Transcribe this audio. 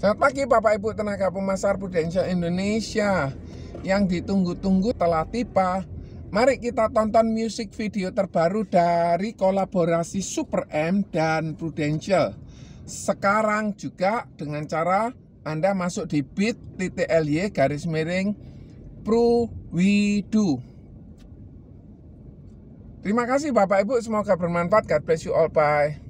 Selamat pagi Bapak Ibu tenaga pemasar Prudential Indonesia Yang ditunggu-tunggu telah tiba Mari kita tonton music video terbaru dari kolaborasi Super M dan Prudential Sekarang juga dengan cara Anda masuk di bit.ly garis miring Pruwidu Terima kasih Bapak Ibu, semoga bermanfaat. God bless you all. Bye.